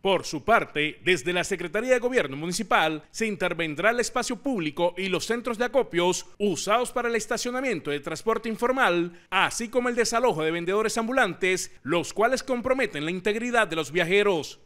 Por su parte, desde la Secretaría de Gobierno Municipal se intervendrá el espacio público y los centros de acopios usados para el estacionamiento de transporte informal, así como el desalojo de vendedores ambulantes, los cuales comprometen la integridad de los viajeros.